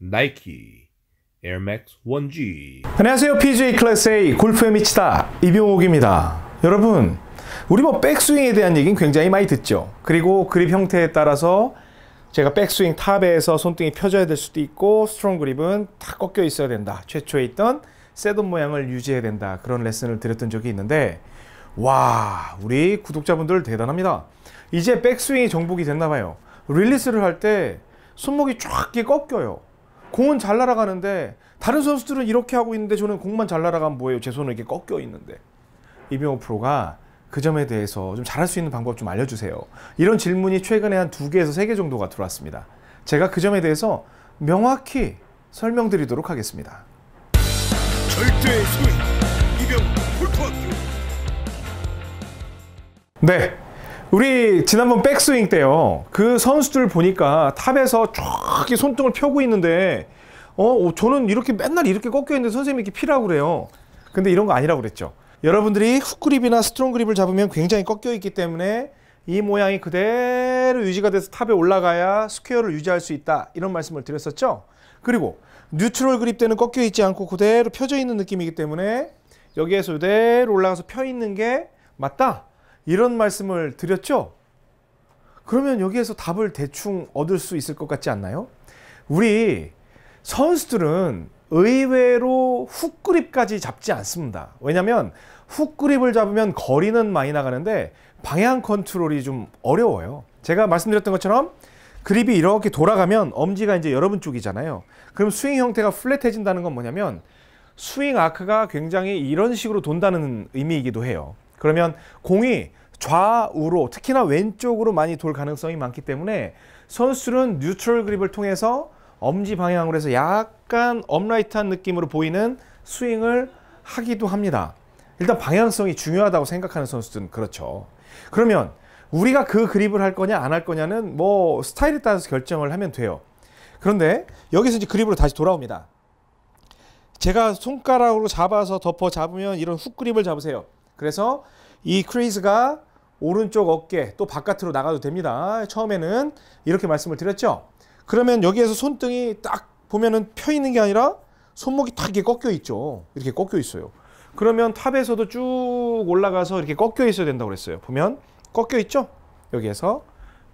나이키 에어맥스 1G 안녕하세요 PGA 클래스의 골프에 미치다 이병옥입니다 여러분 우리 뭐 백스윙에 대한 얘기는 굉장히 많이 듣죠 그리고 그립 형태에 따라서 제가 백스윙 탑에서 손등이 펴져야 될 수도 있고 스트롱 그립은 다 꺾여 있어야 된다 최초에 있던 셋업 모양을 유지해야 된다 그런 레슨을 드렸던 적이 있는데 와 우리 구독자분들 대단합니다 이제 백스윙이 정복이 됐나봐요 릴리스를 할 때 손목이 쫙 꺾여요 공은 잘 날아가는데 다른 선수들은 이렇게 하고 있는데 저는 공만 잘 날아가면 뭐예요? 제 손은 이렇게 꺾여 있는데 이병호 프로가 그 점에 대해서 좀 잘할 수 있는 방법 좀 알려주세요. 이런 질문이 최근에 한 두 개에서 세 개 정도가 들어왔습니다. 제가 그 점에 대해서 명확히 설명드리도록 하겠습니다. 절대 소위 이병 골프학 네, 우리 지난번 백스윙 때요. 그 선수들 보니까 탑에서 쫙 손등을 펴고 있는데 어 저는 이렇게 맨날 이렇게 꺾여 있는데 선생님이 이렇게 피라고 그래요. 근데 이런 거 아니라고 그랬죠. 여러분들이 훅그립이나 스트롱그립을 잡으면 굉장히 꺾여 있기 때문에 이 모양이 그대로 유지가 돼서 탑에 올라가야 스퀘어를 유지할 수 있다 이런 말씀을 드렸었죠 그리고 뉴트럴 그립 때는 꺾여 있지 않고 그대로 펴져 있는 느낌이기 때문에 여기에서 그대로 올라가서 펴 있는 게 맞다 이런 말씀을 드렸죠? 그러면 여기에서 답을 대충 얻을 수 있을 것 같지 않나요? 우리 선수들은 의외로 훅그립까지 잡지 않습니다. 왜냐하면 훅그립을 잡으면 거리는 많이 나가는데 방향 컨트롤이 좀 어려워요. 제가 말씀드렸던 것처럼 그립이 이렇게 돌아가면 엄지가 이제 여러분 쪽이잖아요. 그럼 스윙 형태가 플랫해진다는 건 뭐냐면 스윙 아크가 굉장히 이런 식으로 돈다는 의미이기도 해요. 그러면 공이 좌우로 특히나 왼쪽으로 많이 돌 가능성이 많기 때문에 선수는 뉴트럴 그립을 통해서 엄지 방향으로 해서 약간 업라이트한 느낌으로 보이는 스윙을 하기도 합니다. 일단 방향성이 중요하다고 생각하는 선수들은 그렇죠. 그러면 우리가 그 그립을 할 거냐 안 할 거냐는 뭐 스타일에 따라서 결정을 하면 돼요. 그런데 여기서 이제 그립으로 다시 돌아옵니다. 제가 손가락으로 잡아서 덮어 잡으면 이런 훅 그립을 잡으세요. 그래서 이 크레이스가 오른쪽 어깨 또 바깥으로 나가도 됩니다. 처음에는 이렇게 말씀을 드렸죠. 그러면 여기에서 손등이 딱 보면은 펴 있는 게 아니라 손목이 탁 이렇게 꺾여 있죠. 이렇게 꺾여 있어요. 그러면 탑에서도 쭉 올라가서 이렇게 꺾여 있어야 된다고 그랬어요. 보면 꺾여 있죠? 여기에서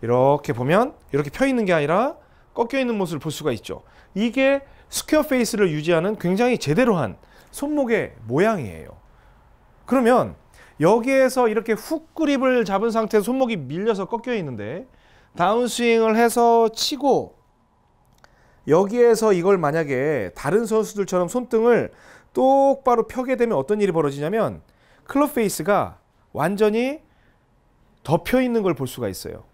이렇게 보면 이렇게 펴 있는 게 아니라 꺾여 있는 모습을 볼 수가 있죠. 이게 스퀘어 페이스를 유지하는 굉장히 제대로 한 손목의 모양이에요. 그러면 여기에서 이렇게 훅 그립을 잡은 상태에 손목이 밀려서 꺾여 있는데 다운스윙을 해서 치고 여기에서 이걸 만약에 다른 선수들처럼 손등을 똑바로 펴게 되면 어떤 일이 벌어지냐면 클럽 페이스가 완전히 덮여 있는 걸 볼 수가 있어요.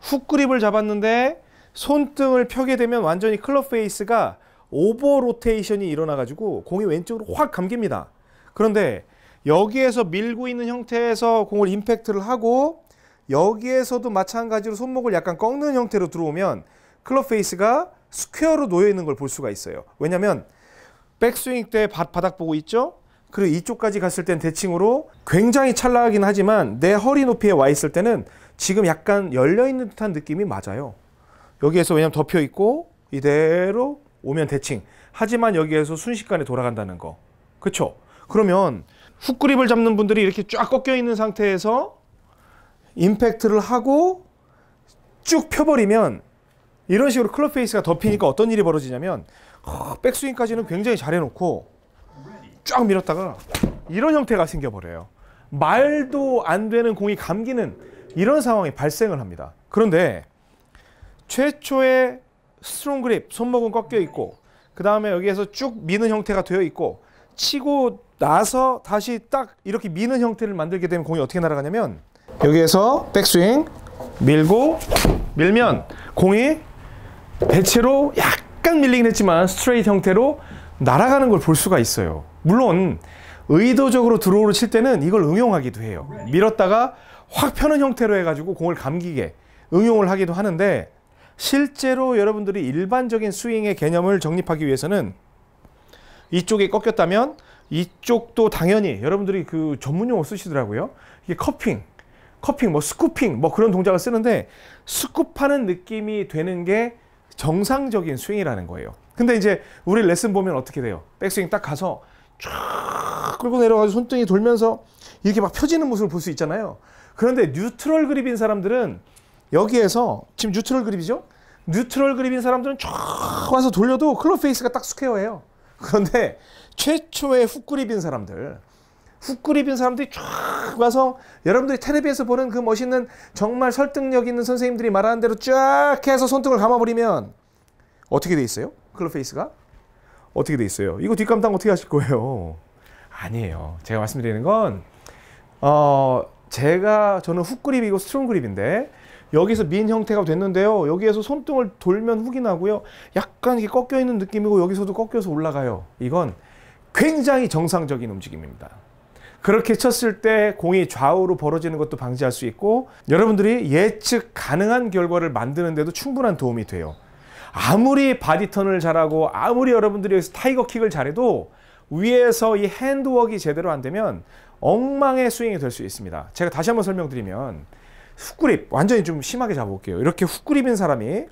훅 그립을 잡았는데 손등을 펴게 되면 완전히 클럽 페이스가 오버 로테이션이 일어나 가지고 공이 왼쪽으로 확 감깁니다. 그런데 여기에서 밀고 있는 형태에서 공을 임팩트를 하고 여기에서도 마찬가지로 손목을 약간 꺾는 형태로 들어오면 클럽 페이스가 스퀘어로 놓여 있는 걸 볼 수가 있어요. 왜냐하면 백스윙 때 바, 바닥 보고 있죠? 그리고 이쪽까지 갔을 땐 대칭으로 굉장히 찰나하긴 하지만 내 허리 높이에 와 있을 때는 지금 약간 열려있는 듯한 느낌이 맞아요. 여기에서 왜냐면 덮여 있고 이대로 오면 대칭. 하지만 여기에서 순식간에 돌아간다는 거. 그쵸? 그러면 훅그립을 잡는 분들이 이렇게 쫙 꺾여 있는 상태에서 임팩트를 하고 쭉 펴버리면 이런 식으로 클럽 페이스가 덮이니까 어떤 일이 벌어지냐면 어, 백스윙까지는 굉장히 잘해놓고 쫙 밀었다가 이런 형태가 생겨버려요. 말도 안 되는 공이 감기는 이런 상황이 발생을 합니다. 그런데 최초의 스트롱 그립, 손목은 꺾여 있고 그 다음에 여기에서 쭉 미는 형태가 되어 있고 치고 나서 다시 딱 이렇게 미는 형태를 만들게 되면 공이 어떻게 날아가냐면 여기에서 백스윙 밀고 밀면 공이 대체로 약간 밀리긴 했지만 스트레이트 형태로 날아가는 걸 볼 수가 있어요. 물론 의도적으로 드로우를 칠 때는 이걸 응용하기도 해요. 밀었다가 확 펴는 형태로 해가지고 공을 감기게 응용을 하기도 하는데 실제로 여러분들이 일반적인 스윙의 개념을 정립하기 위해서는 이쪽이 꺾였다면 이쪽도 당연히 여러분들이 그 전문용어 쓰시더라고요. 이게 커핑, 커핑, 뭐 스쿠핑, 뭐 그런 동작을 쓰는데 스쿱하는 느낌이 되는 게 정상적인 스윙이라는 거예요. 근데 이제 우리 레슨 보면 어떻게 돼요? 백스윙 딱 가서 쫙 끌고 내려가서 손등이 돌면서 이렇게 막 펴지는 모습을 볼 수 있잖아요. 그런데 뉴트럴 그립인 사람들은 여기에서 지금 뉴트럴 그립이죠? 뉴트럴 그립인 사람들은 쫙 와서 돌려도 클럽 페이스가 딱 스퀘어예요. 그런데 최초의 후끌립인 사람들 후끌립인 사람들이 쫙 와서 여러분들이 테레비에서 보는 그 멋있는 정말 설득력 있는 선생님들이 말하는 대로 쫙 해서 손등을 감아버리면 어떻게 돼 있어요? 클럽페이스가? 어떻게 돼 있어요? 이거 뒷감당 어떻게 하실 거예요? 아니에요. 제가 말씀드리는 건 어, 제가 저는 훅그립이고 스트롱그립인데 여기서 민 형태가 됐는데요. 여기에서 손등을 돌면 훅이 나고요. 약간 이게 꺾여 있는 느낌이고 여기서도 꺾여서 올라가요. 이건 굉장히 정상적인 움직임입니다. 그렇게 쳤을 때 공이 좌우로 벌어지는 것도 방지할 수 있고 여러분들이 예측 가능한 결과를 만드는데도 충분한 도움이 돼요. 아무리 바디턴을 잘하고 아무리 여러분들이 여기서 타이거킥을 잘해도 위에서 이 핸드웍이 제대로 안 되면 엉망의 스윙이 될 수 있습니다. 제가 다시 한번 설명드리면 후그립 완전히 좀 심하게 잡아볼게요. 이렇게 후그립인 사람이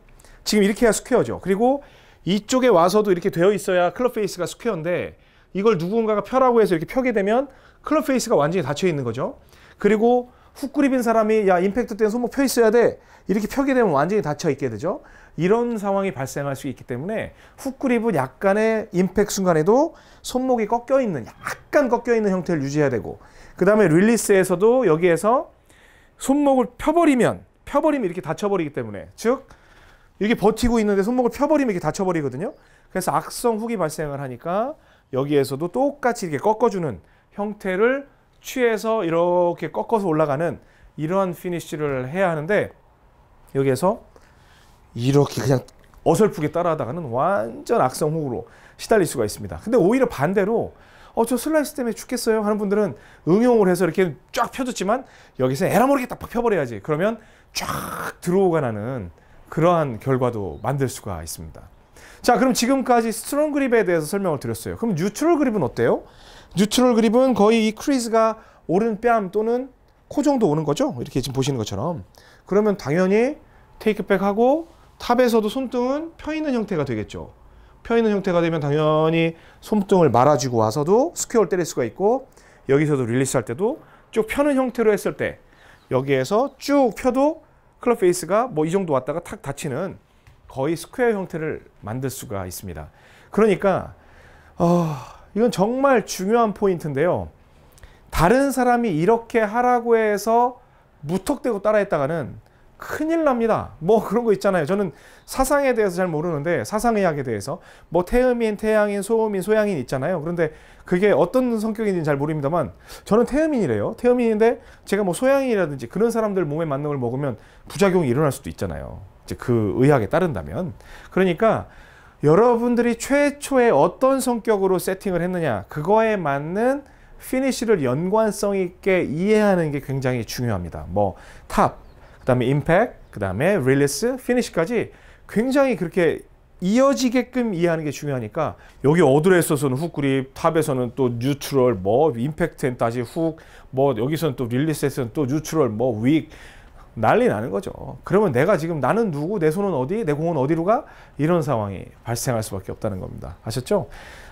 지금 이렇게 해야 스퀘어죠. 그리고 이쪽에 와서도 이렇게 되어 있어야 클럽 페이스가 스퀘어인데 이걸 누군가가 펴라고 해서 이렇게 펴게 되면 클럽 페이스가 완전히 닫혀 있는 거죠. 그리고 후그립인 사람이 야 임팩트 때 손목 펴 있어야 돼 이렇게 펴게 되면 완전히 닫혀 있게 되죠. 이런 상황이 발생할 수 있기 때문에 후그립은 약간의 임팩 트 순간에도 손목이 꺾여 있는 약간 꺾여 있는 형태를 유지해야 되고 그 다음에 릴리스에서도 여기에서 손목을 펴버리면 펴버리면 이렇게 다쳐버리기 때문에 즉 이렇게 버티고 있는데 손목을 펴버리면 이렇게 다쳐버리거든요. 그래서 악성 후기 발생을 하니까 여기에서도 똑같이 이렇게 꺾어주는 형태를 취해서 이렇게 꺾어서 올라가는 이러한 피니쉬를 해야 하는데 여기에서 이렇게 그냥 어설프게 따라하다가는 완전 악성 후으로 시달릴 수가 있습니다. 근데 오히려 반대로 어저 슬라이스 때문에 죽겠어요 하는 분들은 응용을 해서 이렇게 쫙 펴줬지만 여기서 에라 모르게 딱 펴버려야지 그러면 쫙 들어오가 나는 그러한 결과도 만들 수가 있습니다 자 그럼 지금까지 스트롱 그립에 대해서 설명을 드렸어요 그럼 뉴트럴 그립은 어때요? 뉴트럴 그립은 거의 이 크리즈가 오른뺨 또는 코 정도 오는 거죠 이렇게 지금 보시는 것처럼 그러면 당연히 테이크백하고 탑에서도 손등은 펴있는 형태가 되겠죠 펴 있는 형태가 되면 당연히 손등을 말아주고 와서도 스퀘어를 때릴 수가 있고 여기서도 릴리스 할 때도 쭉 펴는 형태로 했을 때 여기에서 쭉 펴도 클럽 페이스가 뭐 이 정도 왔다가 탁 닫히는 거의 스퀘어 형태를 만들 수가 있습니다. 그러니까 어, 이건 정말 중요한 포인트인데요. 다른 사람이 이렇게 하라고 해서 무턱대고 따라했다가는 큰일 납니다. 뭐 그런 거 있잖아요. 저는 사상에 대해서 잘 모르는데 사상의학에 대해서 뭐 태음인, 태양인, 소음인, 소양인 있잖아요. 그런데 그게 어떤 성격인지는 잘 모릅니다만 저는 태음인이래요. 태음인인데 제가 뭐 소양인이라든지 그런 사람들 몸에 맞는 걸 먹으면 부작용이 일어날 수도 있잖아요. 이제 그 의학에 따른다면. 그러니까 여러분들이 최초에 어떤 성격으로 세팅을 했느냐 그거에 맞는 피니쉬를 연관성 있게 이해하는 게 굉장히 중요합니다. 뭐 탑, 그 다음에 임팩, 그 다음에 릴리스, 피니시까지 굉장히 그렇게 이어지게끔 이해하는 게 중요하니까 여기 어드레서서는 훅 그립, 탑에서는 또 뉴트럴, 뭐 임팩트엔 다시 훅, 뭐 여기서는 또 릴리스에서는 또 뉴트럴, 뭐 윅, 난리 나는 거죠. 그러면 내가 지금 나는 누구, 내 손은 어디, 내 공은 어디로 가? 이런 상황이 발생할 수밖에 없다는 겁니다. 아셨죠?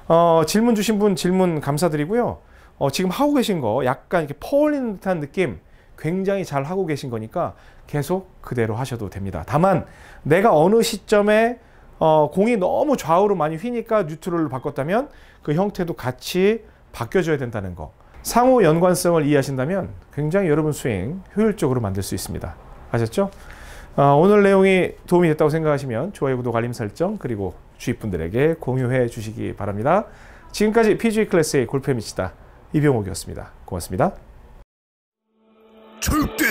어, 질문 주신 분 질문 감사드리고요. 어, 지금 하고 계신 거 약간 이렇게 퍼올리는 듯한 느낌 굉장히 잘 하고 계신 거니까 계속 그대로 하셔도 됩니다. 다만 내가 어느 시점에 어, 공이 너무 좌우로 많이 휘니까 뉴트럴로 바꿨다면 그 형태도 같이 바뀌어줘야 된다는 거. 상호 연관성을 이해하신다면 굉장히 여러분 스윙 효율적으로 만들 수 있습니다. 아셨죠? 어, 오늘 내용이 도움이 됐다고 생각하시면 좋아요, 구독, 알림 설정 그리고 주위 분들에게 공유해 주시기 바랍니다. 지금까지 p g 클래스의 골프에 미치다 이병옥이었습니다. 고맙습니다. two